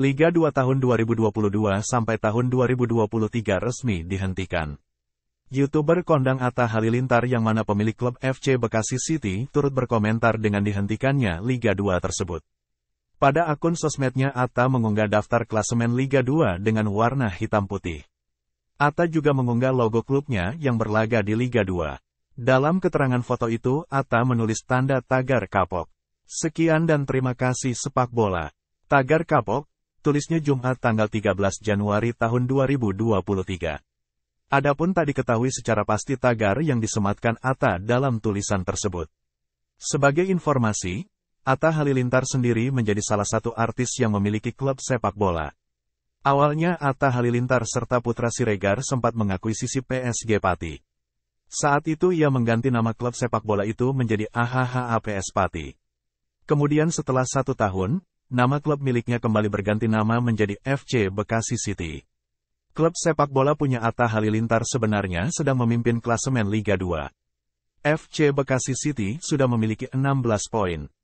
Liga 2 tahun 2022 sampai tahun 2023 resmi dihentikan. YouTuber kondang Atta Halilintar yang mana pemilik klub FC Bekasi City turut berkomentar dengan dihentikannya Liga 2 tersebut. Pada akun sosmednya Atta mengunggah daftar klasemen Liga 2 dengan warna hitam putih. Atta juga mengunggah logo klubnya yang berlaga di Liga 2. Dalam keterangan foto itu, Atta menulis tanda tagar kapok. Sekian dan terima kasih sepak bola. Tagar kapok, tulisnya Jumat tanggal 13 Januari tahun 2023. Adapun tak diketahui secara pasti tagar yang disematkan Atta dalam tulisan tersebut. Sebagai informasi, Atta Halilintar sendiri menjadi salah satu artis yang memiliki klub sepak bola. Awalnya Atta Halilintar serta Putra Siregar sempat mengakui sisi PSG Pati. Saat itu ia mengganti nama klub sepak bola itu menjadi AHHAPS Pati. Kemudian setelah satu tahun, nama klub miliknya kembali berganti nama menjadi FC Bekasi City. Klub sepak bola punya Atta Halilintar sebenarnya sedang memimpin klasemen Liga 2. FC Bekasi City sudah memiliki 16 poin.